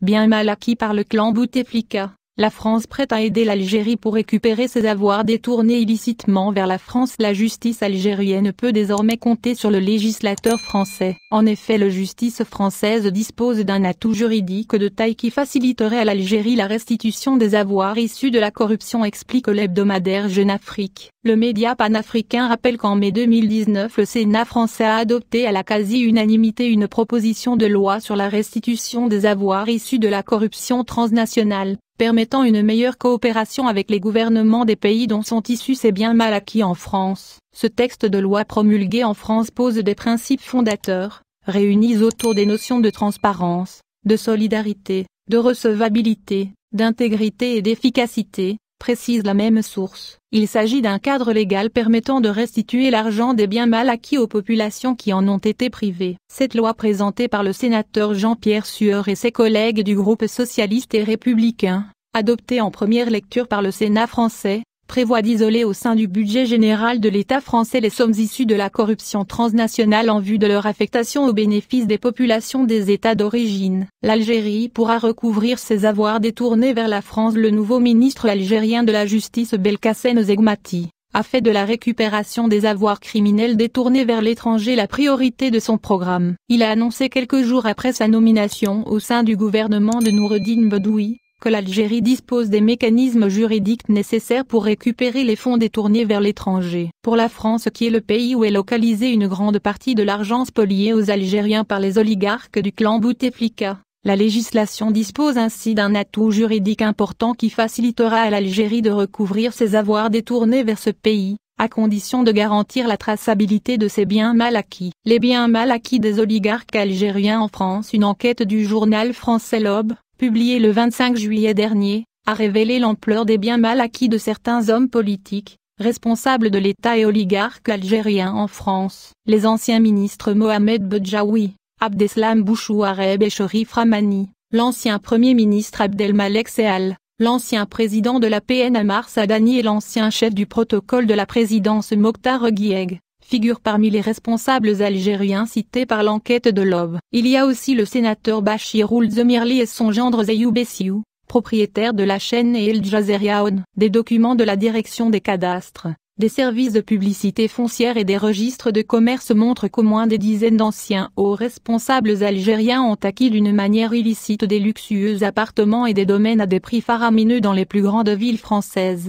bien mal acquis par le clan Bouteflika. La France prête à aider l'Algérie pour récupérer ses avoirs détournés illicitement vers la France. La justice algérienne peut désormais compter sur le législateur français. En effet, la justice française dispose d'un atout juridique de taille qui faciliterait à l'Algérie la restitution des avoirs issus de la corruption, explique l'hebdomadaire Jeune Afrique. Le média panafricain rappelle qu'en mai 2019, le Sénat français a adopté à la quasi-unanimité une proposition de loi sur la restitution des avoirs issus de la corruption transnationale permettant une meilleure coopération avec les gouvernements des pays dont sont issus ces biens mal acquis en France. Ce texte de loi promulgué en France pose des principes fondateurs, réunis autour des notions de transparence, de solidarité, de recevabilité, d'intégrité et d'efficacité, précise la même source. Il s'agit d'un cadre légal permettant de restituer l'argent des biens mal acquis aux populations qui en ont été privées. Cette loi présentée par le sénateur Jean-Pierre Sueur et ses collègues du groupe socialiste et républicain, adoptée en première lecture par le Sénat français, prévoit d'isoler au sein du budget général de l'État français les sommes issues de la corruption transnationale en vue de leur affectation au bénéfice des populations des États d'origine. L'Algérie pourra recouvrir ses avoirs détournés vers la France. Le nouveau ministre algérien de la Justice Belkacem Zegmati a fait de la récupération des avoirs criminels détournés vers l'étranger la priorité de son programme. Il a annoncé quelques jours après sa nomination au sein du gouvernement de Noureddine Bedoui, que l'Algérie dispose des mécanismes juridiques nécessaires pour récupérer les fonds détournés vers l'étranger. Pour la France qui est le pays où est localisée une grande partie de l'argent spolié aux Algériens par les oligarques du clan Bouteflika, la législation dispose ainsi d'un atout juridique important qui facilitera à l'Algérie de recouvrir ses avoirs détournés vers ce pays à condition de garantir la traçabilité de ces biens mal acquis. Les biens mal acquis des oligarques algériens en France Une enquête du journal français L'Aube, publié le 25 juillet dernier, a révélé l'ampleur des biens mal acquis de certains hommes politiques, responsables de l'État et oligarques algériens en France. Les anciens ministres Mohamed Bedjaoui, Abdeslam Bouchouareb et Sherif Ramani, l'ancien Premier ministre Abdelmalek Seal, l'ancien président de la PN Ammar Sadani et l'ancien chef du protocole de la présidence Mokhtar Guieg, figure parmi les responsables algériens cités par l'enquête de l'OB. Il y a aussi le sénateur Bachir zemirli et son gendre Zayoub Essiou, propriétaire de la chaîne et El Jazeera. Des documents de la direction des cadastres, des services de publicité foncière et des registres de commerce montrent qu'au moins des dizaines d'anciens hauts responsables algériens ont acquis d'une manière illicite des luxueux appartements et des domaines à des prix faramineux dans les plus grandes villes françaises.